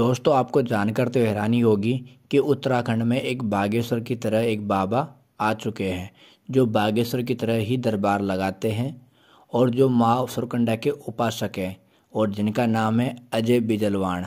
दोस्तों आपको जानकर तो हैरानी होगी कि उत्तराखंड में एक बागेश्वर की तरह एक बाबा आ चुके हैं जो बागेश्वर की तरह ही दरबार लगाते हैं और जो माँ सुरकंडा के उपासक हैं और जिनका नाम है अजय बिजलवाण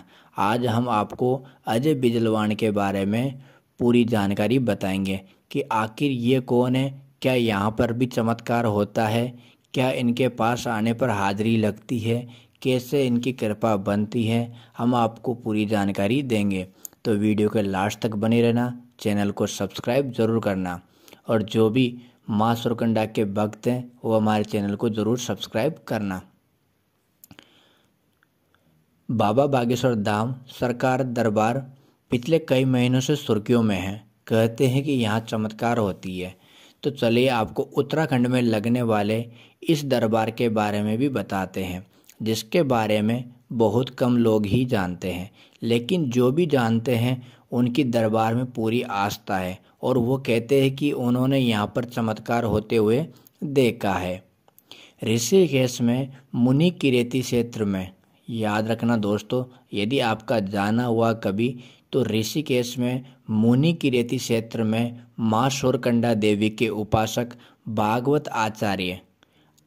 आज हम आपको अजय बिजलवाण के बारे में पूरी जानकारी बताएंगे कि आखिर ये कौन है क्या यहाँ पर भी चमत्कार होता है क्या इनके पास आने पर हाजिरी लगती है कैसे इनकी कृपा बनती है हम आपको पूरी जानकारी देंगे तो वीडियो के लास्ट तक बने रहना चैनल को सब्सक्राइब ज़रूर करना और जो भी माँ सुरकंडा के भक्त हैं वो हमारे चैनल को ज़रूर सब्सक्राइब करना बाबा बागेश्वर धाम सरकार दरबार पिछले कई महीनों से सुर्खियों में है कहते हैं कि यहाँ चमत्कार होती है तो चलिए आपको उत्तराखंड में लगने वाले इस दरबार के बारे में भी बताते हैं जिसके बारे में बहुत कम लोग ही जानते हैं लेकिन जो भी जानते हैं उनकी दरबार में पूरी आस्था है और वो कहते हैं कि उन्होंने यहाँ पर चमत्कार होते हुए देखा है ऋषिकेश में मुनि किरेती क्षेत्र में याद रखना दोस्तों यदि आपका जाना हुआ कभी तो ऋषिकेश में मुनि किरेती क्षेत्र में माँ शोरकंडा देवी के उपासक भागवत आचार्य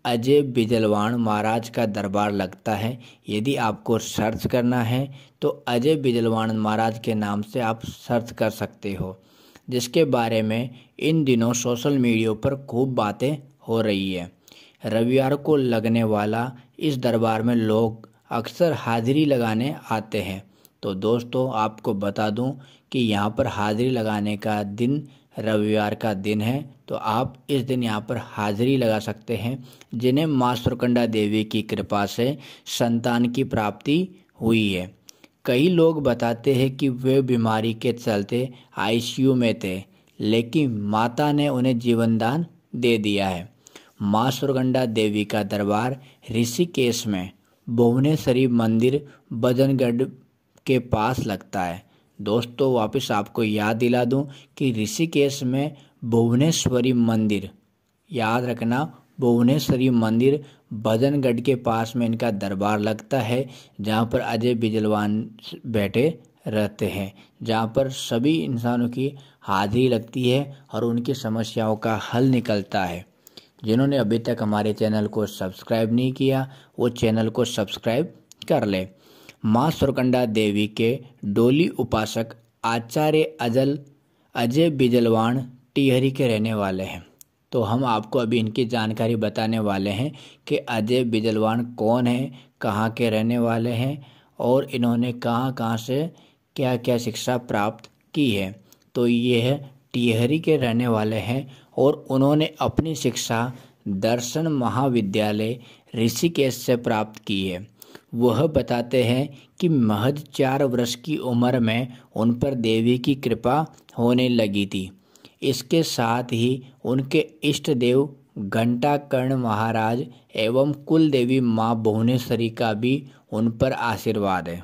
अजय बिजलवाण महाराज का दरबार लगता है यदि आपको सर्च करना है तो अजय बिजलवाण महाराज के नाम से आप सर्च कर सकते हो जिसके बारे में इन दिनों सोशल मीडिया पर खूब बातें हो रही है रविवार को लगने वाला इस दरबार में लोग अक्सर हाजिरी लगाने आते हैं तो दोस्तों आपको बता दूं कि यहाँ पर हाजिरी लगाने का दिन रविवार का दिन है तो आप इस दिन यहाँ पर हाजिरी लगा सकते हैं जिन्हें माँ सुरकंडा देवी की कृपा से संतान की प्राप्ति हुई है कई लोग बताते हैं कि वे बीमारी के चलते आईसीयू में थे लेकिन माता ने उन्हें जीवनदान दे दिया है माँ सुरगंडा देवी का दरबार ऋषिकेश में भुवनेश्वरी मंदिर बजनगढ़ के पास लगता है दोस्तों वापस आपको याद दिला दूं कि ऋषिकेश में भुवनेश्वरी मंदिर याद रखना भुवनेश्वरी मंदिर भजनगढ़ के पास में इनका दरबार लगता है जहाँ पर अजय बिजलवान बैठे रहते हैं जहाँ पर सभी इंसानों की हाजिरी लगती है और उनकी समस्याओं का हल निकलता है जिन्होंने अभी तक हमारे चैनल को सब्सक्राइब नहीं किया वो चैनल को सब्सक्राइब कर लें माँ सुरकंडा देवी के डोली उपासक आचार्य अजल अजय बिजलवाण टिहरी के रहने वाले हैं तो हम आपको अभी इनकी जानकारी बताने वाले हैं कि अजय बिजलवाण कौन हैं कहाँ के रहने वाले हैं और इन्होंने कहाँ कहाँ से क्या क्या शिक्षा प्राप्त की है तो ये है टिहरी के रहने वाले हैं और उन्होंने अपनी शिक्षा दर्शन महाविद्यालय ऋषिकेश से प्राप्त की है वह बताते हैं कि महज चार वर्ष की उम्र में उन पर देवी की कृपा होने लगी थी इसके साथ ही उनके इष्ट देव घंटा कर्ण महाराज एवं कुल देवी माँ भुवनेश्वरी का भी उन पर आशीर्वाद है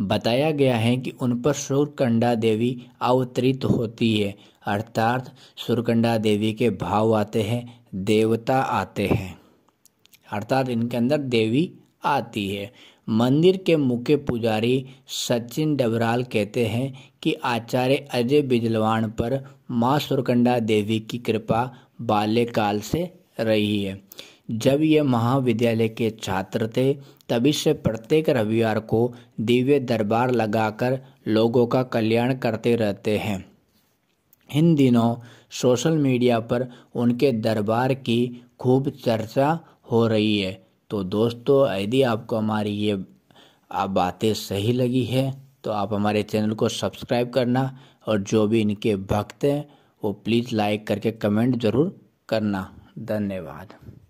बताया गया है कि उन पर सुरकंडा देवी अवतरित होती है अर्थात सुरकंडा देवी के भाव आते हैं देवता आते हैं अर्थात इनके अंदर देवी आती है मंदिर के मुख्य पुजारी सचिन डबराल कहते हैं कि आचार्य अजय बिजलवाण पर माँ सुरकंडा देवी की कृपा बाल्यकाल से रही है जब ये महाविद्यालय के छात्र थे तभी से प्रत्येक रविवार को दिव्य दरबार लगाकर लोगों का कल्याण करते रहते हैं इन दिनों सोशल मीडिया पर उनके दरबार की खूब चर्चा हो रही है तो दोस्तों यदि आपको हमारी ये आप बातें सही लगी है तो आप हमारे चैनल को सब्सक्राइब करना और जो भी इनके भक्त हैं वो प्लीज़ लाइक करके कमेंट ज़रूर करना धन्यवाद